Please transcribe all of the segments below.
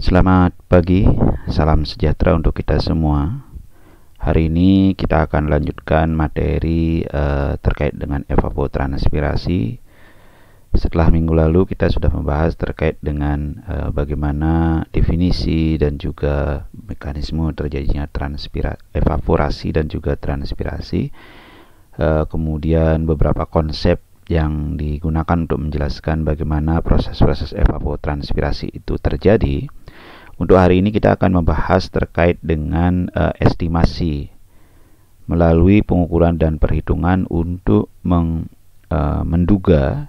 Selamat pagi, salam sejahtera untuk kita semua. Hari ini kita akan lanjutkan materi uh, terkait dengan evapotranspirasi. Setelah minggu lalu kita sudah membahas terkait dengan uh, bagaimana definisi dan juga mekanisme terjadinya transpira evaporasi dan juga transpirasi. Uh, kemudian beberapa konsep yang digunakan untuk menjelaskan bagaimana proses-proses evapotranspirasi itu terjadi untuk hari ini kita akan membahas terkait dengan uh, estimasi melalui pengukuran dan perhitungan untuk meng, uh, menduga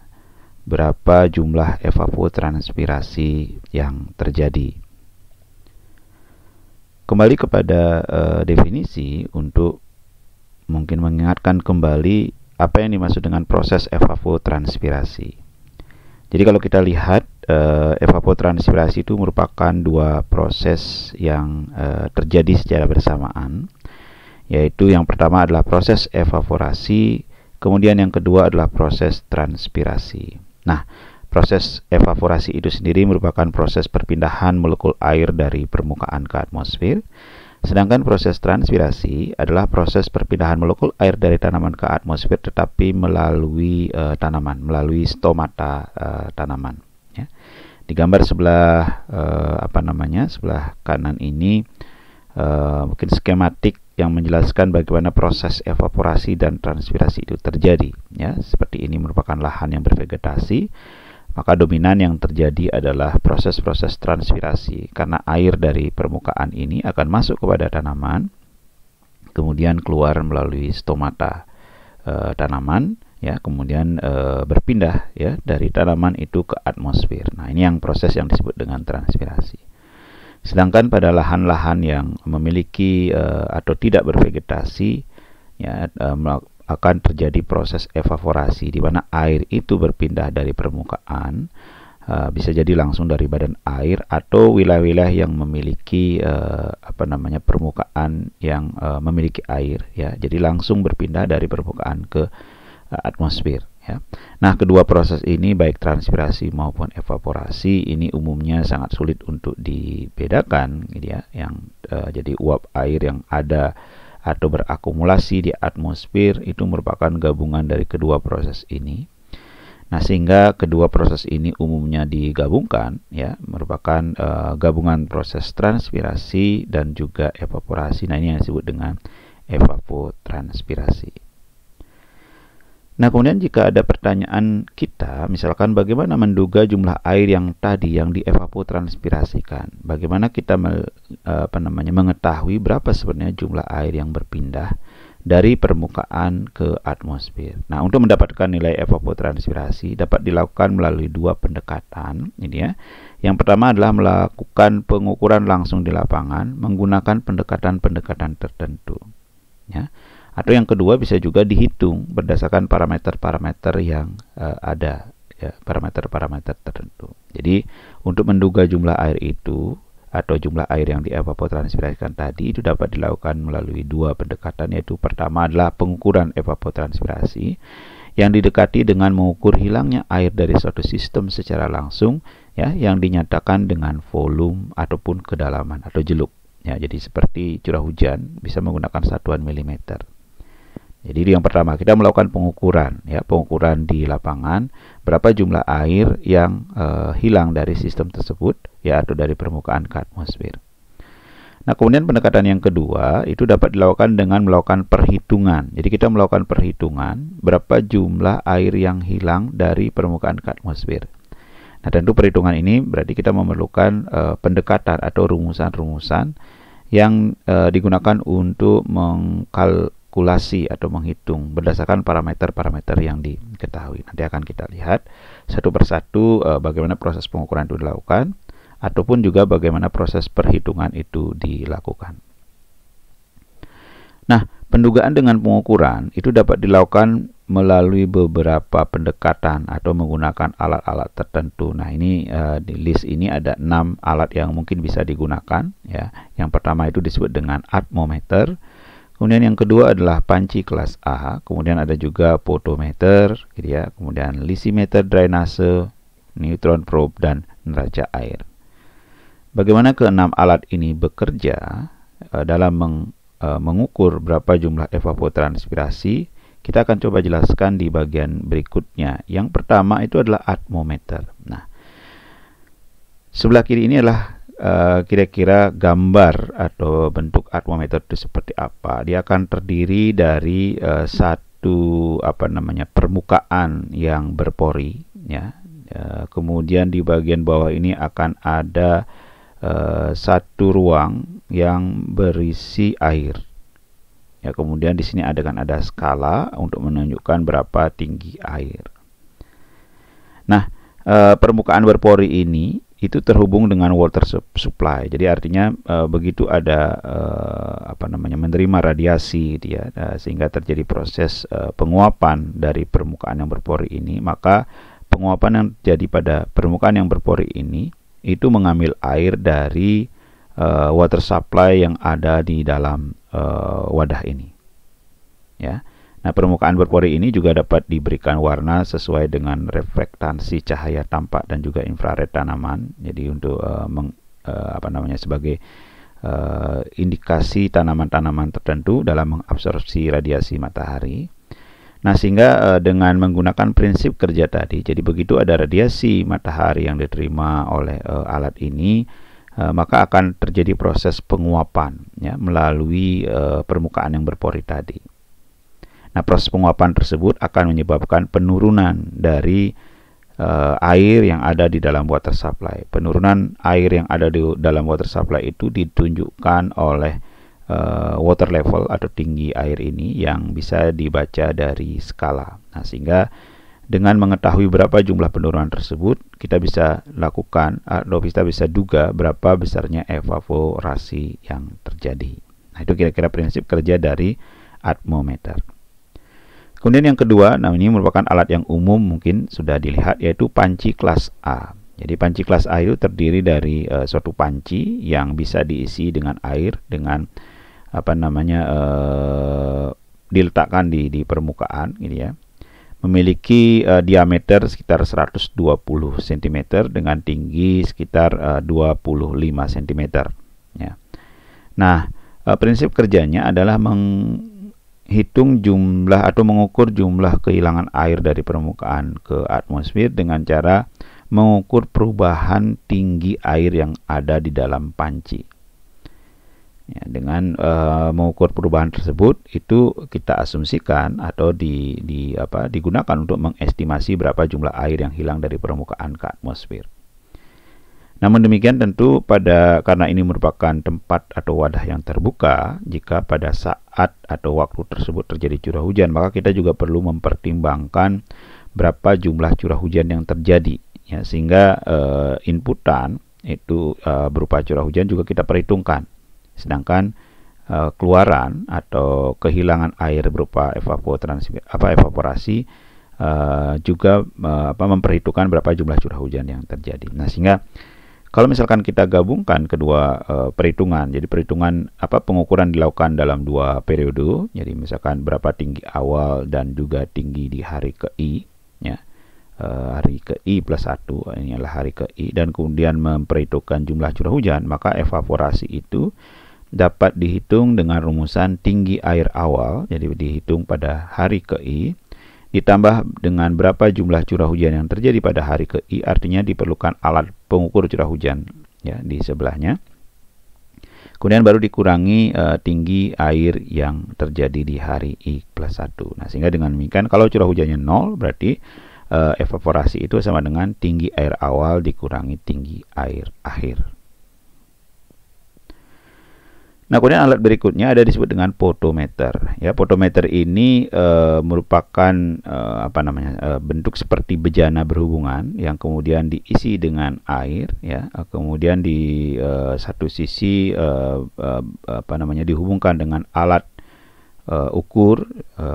berapa jumlah evapotranspirasi yang terjadi. Kembali kepada uh, definisi untuk mungkin mengingatkan kembali apa yang dimaksud dengan proses evapotranspirasi. Jadi kalau kita lihat uh, evapotranspirasi itu merupakan dua proses yang uh, terjadi secara bersamaan, yaitu yang pertama adalah proses evaporasi, kemudian yang kedua adalah proses transpirasi. Nah, proses evaporasi itu sendiri merupakan proses perpindahan molekul air dari permukaan ke atmosfer. Sedangkan proses transpirasi adalah proses perpindahan molekul air dari tanaman ke atmosfer tetapi melalui e, tanaman, melalui stomata e, tanaman. Ya. Di gambar sebelah e, apa namanya sebelah kanan ini e, mungkin skematik yang menjelaskan bagaimana proses evaporasi dan transpirasi itu terjadi. Ya, seperti ini merupakan lahan yang bervegetasi maka dominan yang terjadi adalah proses-proses transpirasi karena air dari permukaan ini akan masuk kepada tanaman kemudian keluar melalui stomata e, tanaman ya kemudian e, berpindah ya dari tanaman itu ke atmosfer. Nah, ini yang proses yang disebut dengan transpirasi. Sedangkan pada lahan-lahan yang memiliki e, atau tidak bervegetasi ya e, akan terjadi proses evaporasi di mana air itu berpindah dari permukaan eh, bisa jadi langsung dari badan air atau wilayah-wilayah yang memiliki uh, apa namanya permukaan yang uh, memiliki air ya jadi langsung berpindah dari permukaan ke uh, atmosfer ya nah kedua proses ini baik transpirasi maupun evaporasi ini umumnya sangat sulit untuk dibedakan gitu ya yang jadi uap air yang ada atau berakumulasi di atmosfer itu merupakan gabungan dari kedua proses ini. Nah, sehingga kedua proses ini umumnya digabungkan ya, merupakan e, gabungan proses transpirasi dan juga evaporasi. Nah, ini yang disebut dengan evapotranspirasi. Nah, kemudian jika ada pertanyaan kita, misalkan bagaimana menduga jumlah air yang tadi yang dievapotranspirasikan? Bagaimana kita me, eh, apa namanya mengetahui berapa sebenarnya jumlah air yang berpindah dari permukaan ke atmosfer? Nah, untuk mendapatkan nilai evapotranspirasi dapat dilakukan melalui dua pendekatan, ini ya. Yang pertama adalah melakukan pengukuran langsung di lapangan menggunakan pendekatan-pendekatan tertentu. Ya. Atau yang kedua bisa juga dihitung berdasarkan parameter-parameter yang uh, ada parameter ya, parameter-parameter tertentu. Jadi untuk menduga jumlah air itu atau jumlah air yang dievapotranspirasikan tadi itu dapat dilakukan melalui dua pendekatan yaitu pertama adalah pengukuran evapotranspirasi yang didekati dengan mengukur hilangnya air dari suatu sistem secara langsung ya yang dinyatakan dengan volume ataupun kedalaman atau jeluk ya jadi seperti curah hujan bisa menggunakan satuan milimeter jadi yang pertama kita melakukan pengukuran ya, pengukuran di lapangan berapa jumlah air yang e, hilang dari sistem tersebut ya atau dari permukaan ke atmosfer. Nah, kemudian pendekatan yang kedua itu dapat dilakukan dengan melakukan perhitungan. Jadi kita melakukan perhitungan berapa jumlah air yang hilang dari permukaan ke atmosfer. Nah, tentu perhitungan ini berarti kita memerlukan e, pendekatan atau rumusan-rumusan yang e, digunakan untuk mengkal kalkulasi atau menghitung berdasarkan parameter-parameter yang diketahui. Nanti akan kita lihat satu persatu uh, bagaimana proses pengukuran itu dilakukan ataupun juga bagaimana proses perhitungan itu dilakukan. Nah, pendugaan dengan pengukuran itu dapat dilakukan melalui beberapa pendekatan atau menggunakan alat-alat tertentu. Nah, ini uh, di list ini ada enam alat yang mungkin bisa digunakan ya. Yang pertama itu disebut dengan atmometer, Kemudian yang kedua adalah panci kelas A, kemudian ada juga potometer, gitu ya, kemudian lisimeter drainase, neutron probe dan neraca air. Bagaimana keenam alat ini bekerja e, dalam meng, e, mengukur berapa jumlah evapotranspirasi? Kita akan coba jelaskan di bagian berikutnya. Yang pertama itu adalah atmometer. Nah, sebelah kiri ini adalah Eh, kira-kira uh, gambar atau bentuk Atma metode seperti apa. Dia akan terdiri dari uh, satu apa namanya permukaan yang berpori, ya. Uh, kemudian di bagian bawah ini akan ada uh, satu ruang yang berisi air. Ya, kemudian di sini ada kan ada skala untuk menunjukkan berapa tinggi air. Nah, uh, permukaan berpori ini itu terhubung dengan water supply. Jadi artinya e, begitu ada e, apa namanya menerima radiasi dia e, sehingga terjadi proses e, penguapan dari permukaan yang berpori ini, maka penguapan yang terjadi pada permukaan yang berpori ini itu mengambil air dari e, water supply yang ada di dalam e, wadah ini. Ya. Nah, permukaan berpori ini juga dapat diberikan warna sesuai dengan reflektansi cahaya tampak dan juga infrared tanaman. Jadi untuk uh, meng, uh, apa namanya sebagai uh, indikasi tanaman-tanaman tertentu dalam mengabsorpsi radiasi matahari. Nah, sehingga uh, dengan menggunakan prinsip kerja tadi, jadi begitu ada radiasi matahari yang diterima oleh uh, alat ini, uh, maka akan terjadi proses penguapan ya melalui uh, permukaan yang berpori tadi. Nah, proses penguapan tersebut akan menyebabkan penurunan dari uh, air yang ada di dalam water supply. Penurunan air yang ada di dalam water supply itu ditunjukkan oleh uh, water level atau tinggi air ini yang bisa dibaca dari skala. Nah, sehingga dengan mengetahui berapa jumlah penurunan tersebut, kita bisa lakukan atau kita bisa duga berapa besarnya evaporasi yang terjadi. Nah, itu kira-kira prinsip kerja dari atmometer. Kemudian yang kedua, nah ini merupakan alat yang umum mungkin sudah dilihat yaitu panci kelas A. Jadi panci kelas A itu terdiri dari e, suatu panci yang bisa diisi dengan air dengan apa namanya e, diletakkan di di permukaan gitu ya. Memiliki e, diameter sekitar 120 cm dengan tinggi sekitar e, 25 cm ya. Nah, prinsip kerjanya adalah meng menghitung jumlah atau mengukur jumlah kehilangan air dari permukaan ke atmosfer dengan cara mengukur perubahan tinggi air yang ada di dalam panci. Ya, dengan uh, mengukur perubahan tersebut itu kita asumsikan atau di, di apa digunakan untuk mengestimasi berapa jumlah air yang hilang dari permukaan ke atmosfer. Namun demikian tentu pada karena ini merupakan tempat atau wadah yang terbuka, jika pada saat atau waktu tersebut terjadi curah hujan, maka kita juga perlu mempertimbangkan berapa jumlah curah hujan yang terjadi ya sehingga uh, inputan itu uh, berupa curah hujan juga kita perhitungkan. Sedangkan uh, keluaran atau kehilangan air berupa evaporasi apa evaporasi juga apa memperhitungkan berapa jumlah curah hujan yang terjadi. Nah, sehingga kalau misalkan kita gabungkan kedua e, perhitungan, jadi perhitungan apa pengukuran dilakukan dalam dua periode, jadi misalkan berapa tinggi awal dan juga tinggi di hari ke i, ya e, hari ke i plus satu ini adalah hari ke i dan kemudian memperhitungkan jumlah curah hujan, maka evaporasi itu dapat dihitung dengan rumusan tinggi air awal, jadi dihitung pada hari ke i ditambah dengan berapa jumlah curah hujan yang terjadi pada hari ke I artinya diperlukan alat pengukur curah hujan ya di sebelahnya. Kemudian baru dikurangi e, tinggi air yang terjadi di hari I plus 1. Nah, sehingga dengan demikian kalau curah hujannya nol berarti e, evaporasi itu sama dengan tinggi air awal dikurangi tinggi air akhir. Nah, kemudian alat berikutnya ada disebut dengan potometer. Ya, fotometer ini e, merupakan e, apa namanya? E, bentuk seperti bejana berhubungan yang kemudian diisi dengan air ya. Kemudian di e, satu sisi e, e, apa namanya? dihubungkan dengan alat e, ukur e,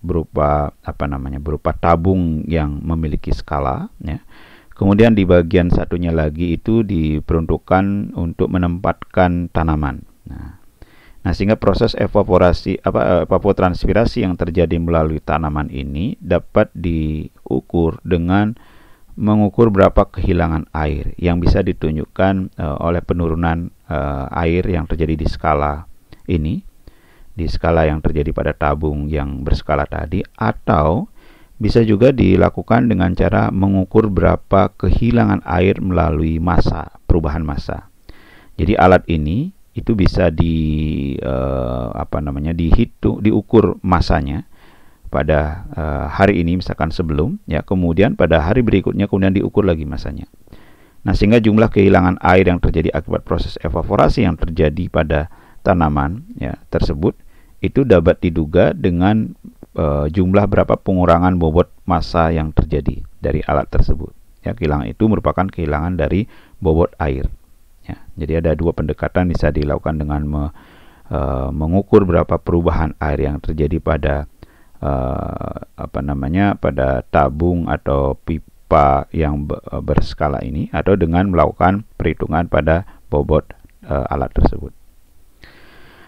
berupa apa namanya? berupa tabung yang memiliki skala ya Kemudian di bagian satunya lagi itu diperuntukkan untuk menempatkan tanaman. Nah, Nah, sehingga proses evaporasi apa eh, evapotranspirasi yang terjadi melalui tanaman ini dapat diukur dengan mengukur berapa kehilangan air yang bisa ditunjukkan e, oleh penurunan e, air yang terjadi di skala ini di skala yang terjadi pada tabung yang berskala tadi atau bisa juga dilakukan dengan cara mengukur berapa kehilangan air melalui massa, perubahan massa. Jadi alat ini itu bisa di eh, apa namanya dihitung, diukur masanya pada eh, hari ini misalkan sebelum ya, kemudian pada hari berikutnya kemudian diukur lagi masanya. Nah, sehingga jumlah kehilangan air yang terjadi akibat proses evaporasi yang terjadi pada tanaman ya tersebut itu dapat diduga dengan e, jumlah berapa pengurangan bobot massa yang terjadi dari alat tersebut. Ya, kehilangan itu merupakan kehilangan dari bobot air. Ya, jadi ada dua pendekatan bisa dilakukan dengan me, e, mengukur berapa perubahan air yang terjadi pada e, apa namanya pada tabung atau pipa yang berskala ini atau dengan melakukan perhitungan pada bobot e, alat tersebut.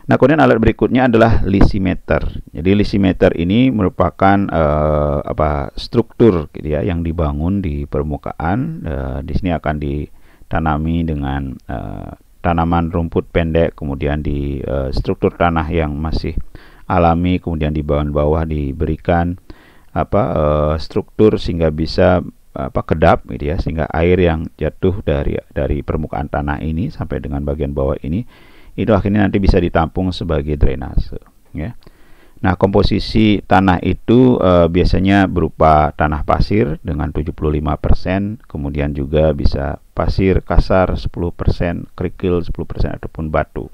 Nah, kemudian alat berikutnya adalah lisimeter. Jadi lisimeter ini merupakan uh, apa struktur gitu ya yang dibangun di permukaan. Uh, di sini akan ditanami dengan uh, tanaman rumput pendek, kemudian di uh, struktur tanah yang masih alami, kemudian di bawah-bawah diberikan apa uh, struktur sehingga bisa apa kedap gitu ya sehingga air yang jatuh dari dari permukaan tanah ini sampai dengan bagian bawah ini itu akhirnya nanti bisa ditampung sebagai drainase ya. Nah, komposisi tanah itu e, biasanya berupa tanah pasir dengan 75%, kemudian juga bisa pasir kasar 10%, kerikil 10% ataupun batu.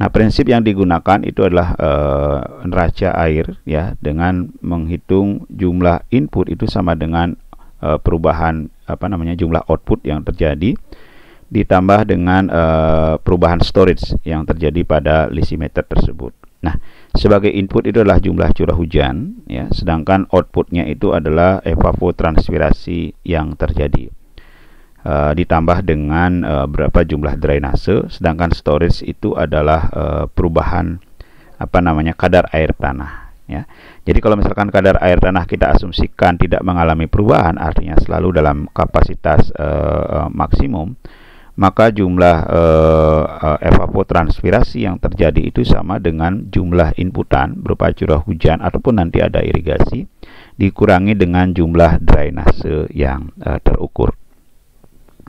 Nah, prinsip yang digunakan itu adalah e, neraca air ya dengan menghitung jumlah input itu sama dengan e, perubahan apa namanya jumlah output yang terjadi ditambah dengan uh, perubahan storage yang terjadi pada lisimeter tersebut. Nah, sebagai input itu adalah jumlah curah hujan, ya, sedangkan outputnya itu adalah evapotranspirasi yang terjadi. Uh, ditambah dengan uh, berapa jumlah drainase, sedangkan storage itu adalah uh, perubahan apa namanya kadar air tanah. Ya. Jadi kalau misalkan kadar air tanah kita asumsikan tidak mengalami perubahan, artinya selalu dalam kapasitas maksimum, maka jumlah eh, eh, evapotranspirasi yang terjadi itu sama dengan jumlah inputan berupa curah hujan ataupun nanti ada irigasi dikurangi dengan jumlah drainase yang eh, terukur.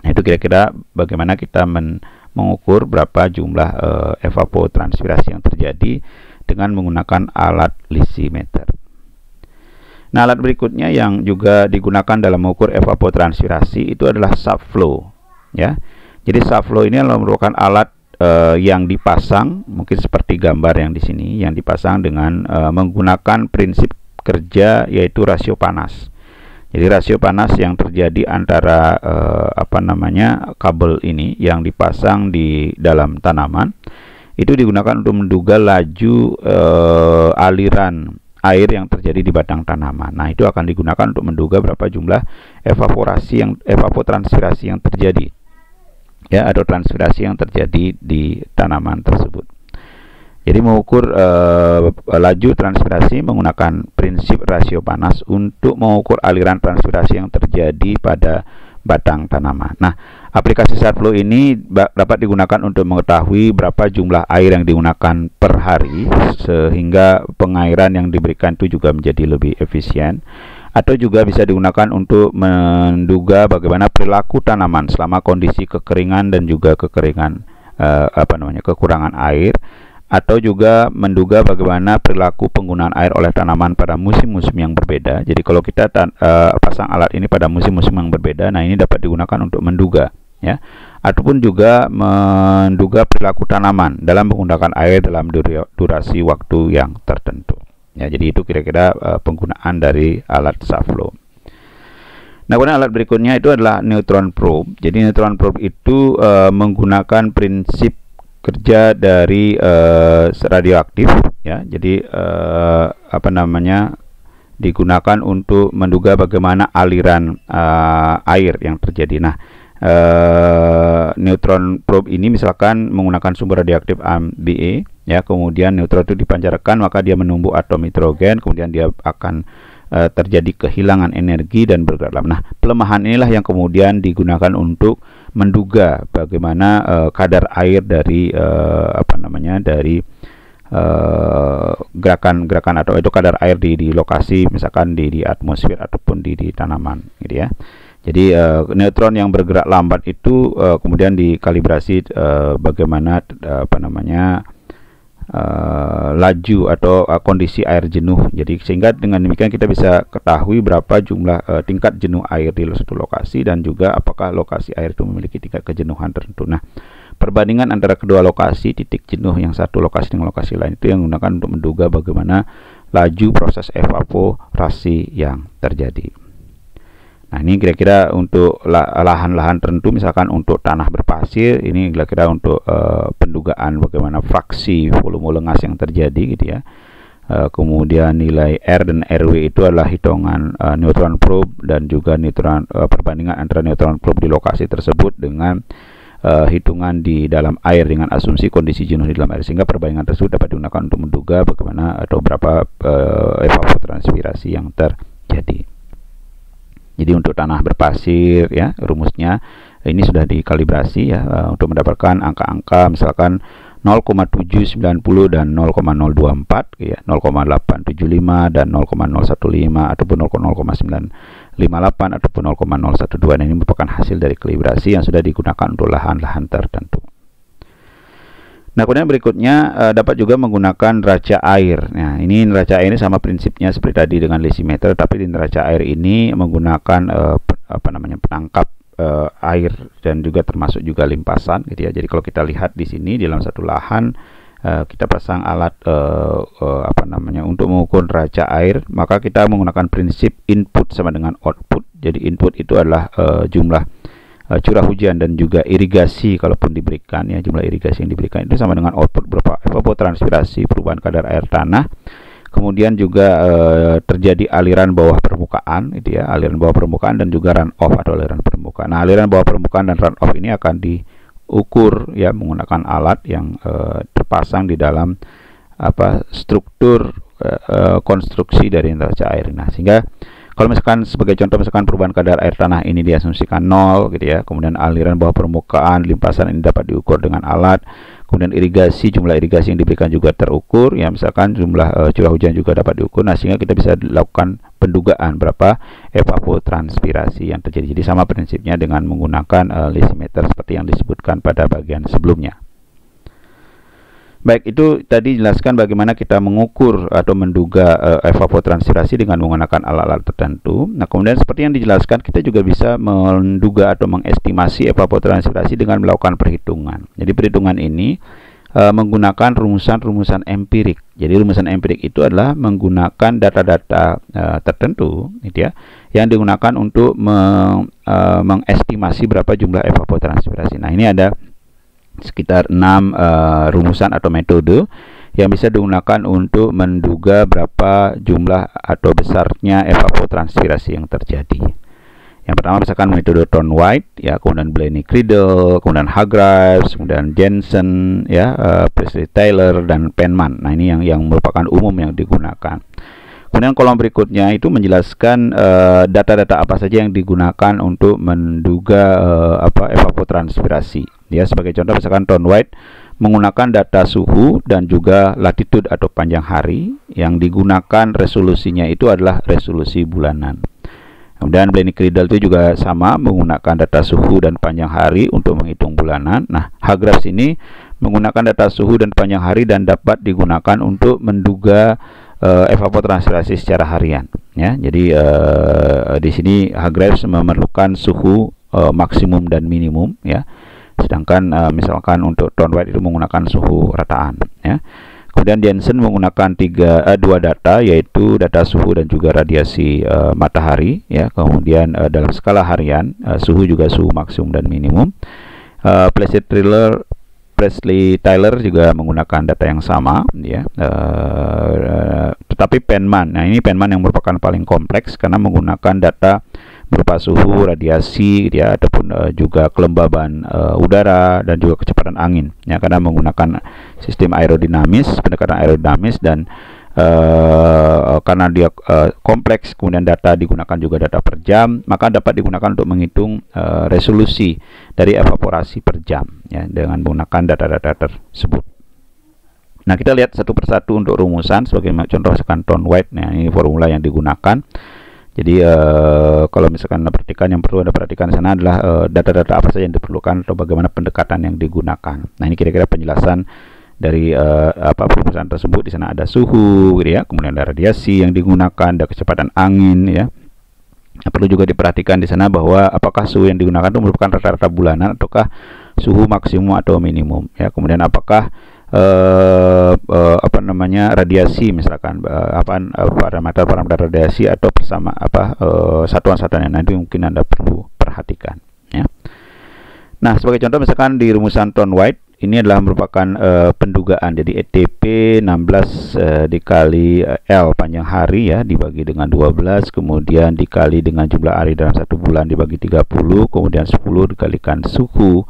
Nah, itu kira-kira bagaimana kita men mengukur berapa jumlah eh, evapotranspirasi yang terjadi dengan menggunakan alat lisimeter. Nah, alat berikutnya yang juga digunakan dalam mengukur evapotranspirasi itu adalah subflow, ya. Jadi subflow ini adalah merupakan alat uh, yang dipasang mungkin seperti gambar yang di sini yang dipasang dengan uh, menggunakan prinsip kerja yaitu rasio panas. Jadi rasio panas yang terjadi antara uh, apa namanya kabel ini yang dipasang di dalam tanaman itu digunakan untuk menduga laju uh, aliran air yang terjadi di batang tanaman. Nah, itu akan digunakan untuk menduga berapa jumlah evaporasi yang evapotranspirasi yang terjadi ya atau transpirasi yang terjadi di tanaman tersebut. Jadi mengukur e, laju transpirasi menggunakan prinsip rasio panas untuk mengukur aliran transpirasi yang terjadi pada batang tanaman. Nah, aplikasi Satflow ini dapat digunakan untuk mengetahui berapa jumlah air yang digunakan per hari sehingga pengairan yang diberikan itu juga menjadi lebih efisien atau juga bisa digunakan untuk menduga bagaimana perilaku tanaman selama kondisi kekeringan dan juga kekeringan eh, apa namanya kekurangan air atau juga menduga bagaimana perilaku penggunaan air oleh tanaman pada musim-musim yang berbeda. Jadi kalau kita eh, pasang alat ini pada musim-musim yang berbeda, nah ini dapat digunakan untuk menduga ya. Ataupun juga menduga perilaku tanaman dalam menggunakan air dalam durasi waktu yang tertentu. Ya, jadi itu kira-kira uh, penggunaan dari alat Saflo. Nah, kemudian alat berikutnya itu adalah neutron probe. Jadi neutron probe itu uh, menggunakan prinsip kerja dari uh, radioaktif ya. Jadi uh, apa namanya? digunakan untuk menduga bagaimana aliran uh, air yang terjadi. Nah, Eh, neutron probe ini misalkan menggunakan sumber radioaktif AMBE ya kemudian neutron itu dipancarkan maka dia menumbuk atom nitrogen kemudian dia akan uh, terjadi kehilangan energi dan bergerak nah pelemahan inilah yang kemudian digunakan untuk menduga bagaimana uh, kadar air dari uh, apa namanya dari gerakan-gerakan uh, atau itu kadar air di, di lokasi misalkan di, di atmosfer ataupun di, di tanaman gitu ya jadi uh, neutron yang bergerak lambat itu uh, kemudian dikalibrasi uh, bagaimana uh, apa namanya uh, laju atau uh, kondisi air jenuh. Jadi sehingga dengan demikian kita bisa ketahui berapa jumlah uh, tingkat jenuh air di suatu lokasi dan juga apakah lokasi air itu memiliki tingkat kejenuhan tertentu. Nah, perbandingan antara kedua lokasi titik jenuh yang satu lokasi dengan lokasi lain itu yang digunakan untuk menduga bagaimana laju proses evaporasi yang terjadi. Nah ini kira-kira untuk lahan-lahan tertentu misalkan untuk tanah berpasir ini kira-kira untuk uh, pendugaan bagaimana fraksi volume lengas yang terjadi gitu ya. Uh, kemudian nilai R dan RW itu adalah hitungan uh, neutron probe dan juga neutron uh, perbandingan antara neutron probe di lokasi tersebut dengan uh, hitungan di dalam air dengan asumsi kondisi jenuh di dalam air sehingga perbandingan tersebut dapat digunakan untuk menduga bagaimana atau berapa uh, evapotranspirasi yang terjadi. Jadi untuk tanah berpasir ya rumusnya ini sudah dikalibrasi ya eh, untuk mendapatkan angka-angka misalkan 0,790 dan 0,024 ya 0,875 dan 0,015 ataupun 0,0958 ataupun 0,012 nah, ini merupakan hasil dari kalibrasi yang sudah digunakan untuk lahan-lahan tertentu. Nah, kemudian berikutnya uh, dapat juga menggunakan neraca air. Nah, ini neraca air ini sama prinsipnya seperti tadi dengan desimeter, tapi di neraca air ini menggunakan uh, apa namanya penangkap eh, air dan juga termasuk juga limpasan, gitu ya. Jadi kalau kita lihat di sini di dalam satu lahan kita pasang alat apa namanya untuk mengukur raca air, maka kita menggunakan prinsip input sama dengan output. Jadi input itu adalah jumlah Eh, curah hujan dan juga irigasi kalaupun diberikan ya jumlah irigasi yang diberikan itu sama dengan output berapa transpirasi perubahan kadar air tanah kemudian juga eh, terjadi aliran bawah permukaan itu ya aliran bawah permukaan dan juga run off atau aliran permukaan nah aliran bawah permukaan dan run off ini akan diukur ya menggunakan alat yang eh, terpasang di dalam apa struktur konstruksi dari neraca air nah sehingga kalau misalkan sebagai contoh misalkan perubahan kadar air tanah ini diasumsikan nol gitu ya kemudian aliran bawah permukaan limpasan ini dapat diukur dengan alat kemudian irigasi jumlah irigasi yang diberikan juga terukur ya misalkan jumlah uh, curah hujan juga dapat diukur nah sehingga kita bisa lakukan pendugaan berapa evapotranspirasi yang terjadi jadi sama prinsipnya dengan menggunakan uh, eh, lisimeter seperti yang disebutkan pada bagian sebelumnya Baik, itu tadi jelaskan bagaimana kita mengukur atau menduga uh, evapotranspirasi dengan menggunakan alat-alat tertentu. Nah, kemudian seperti yang dijelaskan, kita juga bisa menduga atau mengestimasi evapotranspirasi dengan melakukan perhitungan. Jadi, perhitungan ini uh, menggunakan rumusan-rumusan empirik. Jadi, rumusan empirik itu adalah menggunakan data-data uh, tertentu, gitu ya, yang digunakan untuk meng, uh, mengestimasi berapa jumlah evapotranspirasi. Nah, ini ada sekitar 6 uh, eh, rumusan atau metode yang bisa digunakan untuk menduga berapa jumlah atau besarnya evapotranspirasi yang terjadi. Yang pertama misalkan metode Tone White, ya, kemudian Blaney Criddle, kemudian Hargreaves, kemudian Jensen, ya, uh, Presley Taylor dan Penman. Nah, ini yang yang merupakan umum yang digunakan. Kemudian kolom berikutnya itu menjelaskan eh, data-data uh, apa saja yang digunakan untuk menduga uh, apa evapotranspirasi ya sebagai contoh misalkan Tom White menggunakan data suhu dan juga latitude atau panjang hari yang digunakan resolusinya itu adalah resolusi bulanan. Kemudian Blaney Cradle itu juga sama menggunakan data suhu dan panjang hari untuk menghitung bulanan. Nah, Hargraphs ini menggunakan data suhu dan panjang hari dan dapat digunakan untuk menduga uh, evapotranspirasi secara harian. Ya, jadi uh, di sini Hargraphs memerlukan suhu uh, maksimum dan minimum. Ya, sedangkan uh, misalkan untuk white itu menggunakan suhu rataan ya kemudian Jensen menggunakan tiga uh, dua data yaitu data suhu dan juga radiasi uh, matahari ya kemudian uh, dalam skala harian uh, suhu juga suhu maksimum dan minimum uh, Placid Thriller Presley Tyler juga menggunakan data yang sama ya uh, uh, tetapi Penman nah ini Penman yang merupakan paling kompleks karena menggunakan data berupa suhu, radiasi, ya ataupun uh, juga kelembaban uh, udara dan juga kecepatan angin. Ya karena menggunakan sistem aerodinamis, pendekatan aerodinamis dan uh, karena dia uh, kompleks kemudian data digunakan juga data per jam maka dapat digunakan untuk menghitung uh, resolusi dari evaporasi per jam ya dengan menggunakan data-data tersebut nah kita lihat satu persatu untuk rumusan sebagai contoh sekanton white nah ini formula yang digunakan jadi uh, kalau misalkan anda perhatikan yang perlu anda perhatikan di sana adalah eh, data-data uh, apa saja yang diperlukan atau bagaimana pendekatan yang digunakan. Nah ini kira-kira penjelasan dari uh, apa perusahaan tersebut di sana ada suhu, gitu ya, kemudian ada radiasi yang digunakan, ada kecepatan angin, ya. Nah, perlu juga diperhatikan di sana bahwa apakah suhu yang digunakan itu merupakan rata-rata bulanan ataukah suhu maksimum atau minimum, ya. Kemudian apakah uh, uh, apa namanya radiasi misalkan uh, apa parameter parameter radiasi atau bersama apa satuan-satuan yang nanti mungkin anda perlu perhatikan ya nah sebagai contoh misalkan di rumusan ton white ini adalah merupakan uh, pendugaan jadi ETP 16 uh, dikali uh, L panjang hari ya dibagi dengan 12 kemudian dikali dengan jumlah hari dalam satu bulan dibagi 30 kemudian 10 dikalikan suhu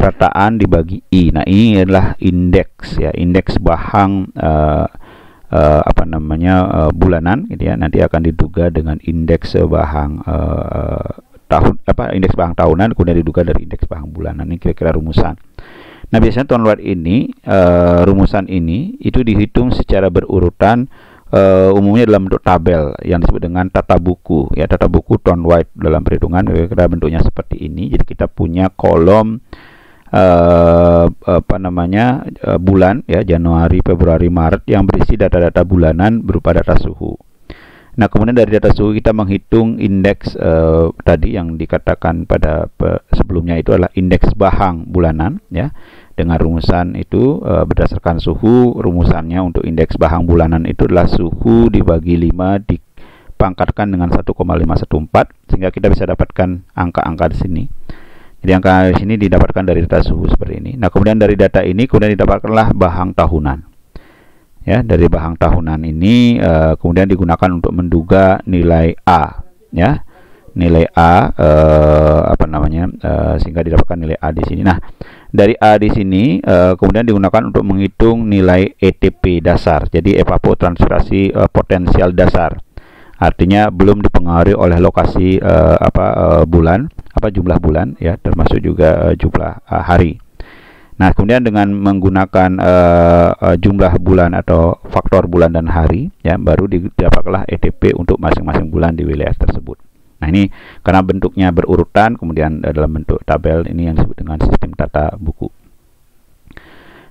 rataan dibagi i. Nah, ini adalah indeks ya, indeks bahang uh, uh, apa namanya uh, bulanan gitu ya. Nanti akan diduga dengan indeks bahang uh, tahun apa indeks bahang tahunan kemudian diduga dari indeks bahang bulanan. Ini kira-kira rumusan. Nah, biasanya tahun luar ini uh, rumusan ini itu dihitung secara berurutan uh, umumnya dalam bentuk tabel yang disebut dengan tata buku ya tata buku tone white dalam perhitungan kira-kira bentuknya seperti ini jadi kita punya kolom eh, apa namanya eh, bulan ya Januari, Februari, Maret yang berisi data-data bulanan berupa data suhu. Nah kemudian dari data suhu kita menghitung indeks eh, tadi yang dikatakan pada sebelumnya itu adalah indeks bahang bulanan ya dengan rumusan itu uh, berdasarkan suhu rumusannya untuk indeks bahang bulanan itu adalah suhu dibagi 5 dipangkatkan dengan 1,514 sehingga kita bisa dapatkan angka-angka di sini jadi angka sini didapatkan dari data suhu seperti ini. Nah, kemudian dari data ini kemudian didapatkanlah bahang tahunan. Ya, dari bahang tahunan ini e, kemudian digunakan untuk menduga nilai A, ya. Nilai A e, apa namanya? E, sehingga didapatkan nilai A di sini. Nah, dari A di sini kemudian digunakan untuk menghitung nilai ETP dasar. Jadi transpirasi potensial dasar artinya belum dipengaruhi oleh lokasi uh, apa uh, bulan apa jumlah bulan ya termasuk juga uh, jumlah uh, hari nah kemudian dengan menggunakan uh, uh, jumlah bulan atau faktor bulan dan hari ya baru didapatlah EDP untuk masing-masing bulan di wilayah tersebut nah ini karena bentuknya berurutan kemudian dalam bentuk tabel ini yang disebut dengan sistem tata buku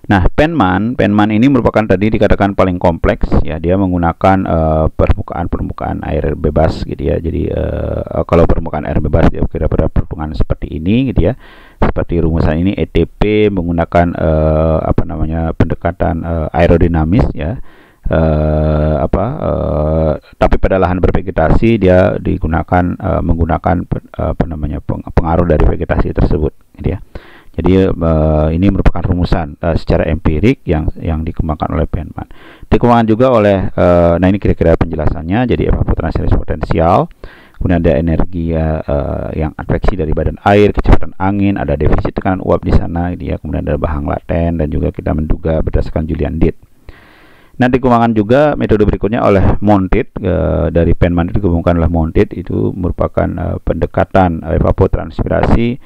Nah, penman, penman ini merupakan tadi dikatakan paling kompleks ya, dia menggunakan eh, permukaan-permukaan air bebas gitu ya. Jadi uh, kalau permukaan air bebas dia kira-kira perhitungan seperti ini gitu ya. Seperti rumusan ini ETP menggunakan uh, apa namanya pendekatan uh, aerodinamis ya. Uh, apa uh, tapi pada lahan bervegetasi dia digunakan uh, menggunakan uh, apa namanya pengaruh dari vegetasi tersebut gitu ya. Jadi uh, ini merupakan rumusan uh, secara empirik yang yang dikembangkan oleh Penman. Dikembangkan juga oleh uh, nah ini kira-kira penjelasannya. Jadi evaporansi potensial, kemudian ada energi uh, yang adveksi dari badan air, kecepatan angin, ada defisit tekanan uap di sana, gitu ya. Kemudian ada bahang laten dan juga kita menduga berdasarkan Julian Diet. Nah dikembangkan juga metode berikutnya oleh Montit uh, dari Penman itu dikembangkan oleh Montit itu merupakan uh, pendekatan evapotranspirasi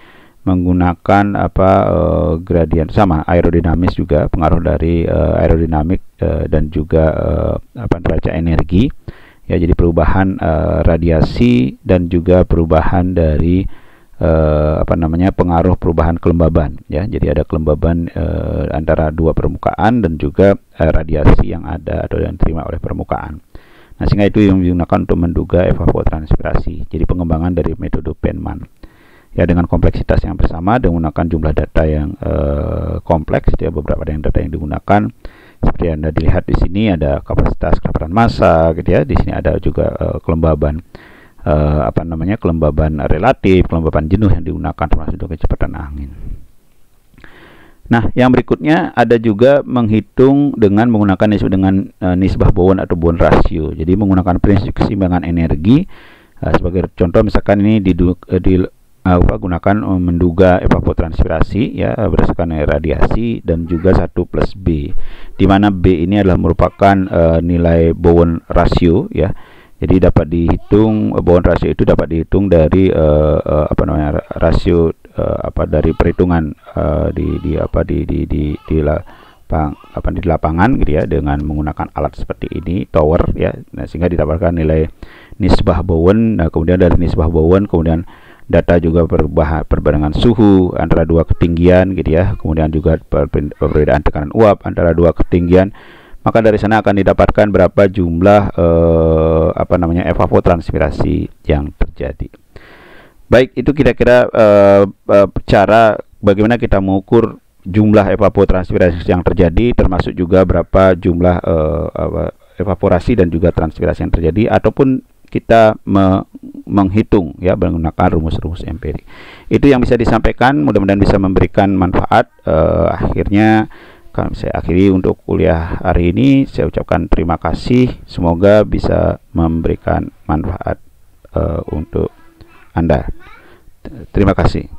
menggunakan apa uh, eh, gradien sama aerodinamis juga pengaruh dari uh, aerodinamik uh, dan juga uh, apa neraca energi ya jadi perubahan uh, radiasi dan juga perubahan dari uh, apa namanya pengaruh perubahan kelembaban ya jadi ada kelembaban uh, antara dua permukaan dan juga uh, radiasi yang ada atau yang diterima oleh permukaan nah sehingga itu yang digunakan untuk menduga evapotranspirasi jadi pengembangan dari metode Penman ya dengan kompleksitas yang bersama dan menggunakan jumlah data yang eh, kompleks ya beberapa yang data yang digunakan seperti yang anda dilihat di sini ada kapasitas kelaparan massa gitu ya di sini ada juga eh, kelembaban eh, apa namanya kelembaban relatif kelembaban jenuh yang digunakan termasuk juga kecepatan angin Nah, yang berikutnya ada juga menghitung dengan menggunakan nisbah dengan e, nisbah Bowen atau Bowen ratio. Jadi menggunakan prinsip keseimbangan energi sebagai contoh misalkan ini di, di apa gunakan eh, menduga evapotranspirasi ya berdasarkan radiasi dan juga 1 plus B di mana B ini adalah merupakan uh, nilai Bowen ratio ya jadi dapat dihitung eh, Bowen ratio itu dapat dihitung dari uh, uh, apa namanya rasio uh, apa dari perhitungan uh, di di apa di di di, di lapang, apa di lapangan gitu ya dengan menggunakan alat seperti ini tower ya nah, sehingga didapatkan nilai nisbah Bowen nah kemudian dari nisbah Bowen kemudian data juga perbandingan suhu antara dua ketinggian gitu ya kemudian juga perbedaan tekanan uap antara dua ketinggian maka dari sana akan didapatkan berapa jumlah eh, apa namanya evapotranspirasi yang terjadi baik itu kira-kira eh, eh cara bagaimana kita mengukur jumlah evapotranspirasi yang terjadi termasuk juga berapa jumlah eh, evaporasi dan juga transpirasi yang terjadi ataupun kita me menghitung ya menggunakan rumus-rumus empirik. Itu yang bisa disampaikan, mudah-mudahan bisa memberikan manfaat. Uh, akhirnya kami saya akhiri untuk kuliah hari ini. Saya ucapkan terima kasih. Semoga bisa memberikan manfaat uh, untuk Anda. Terima kasih.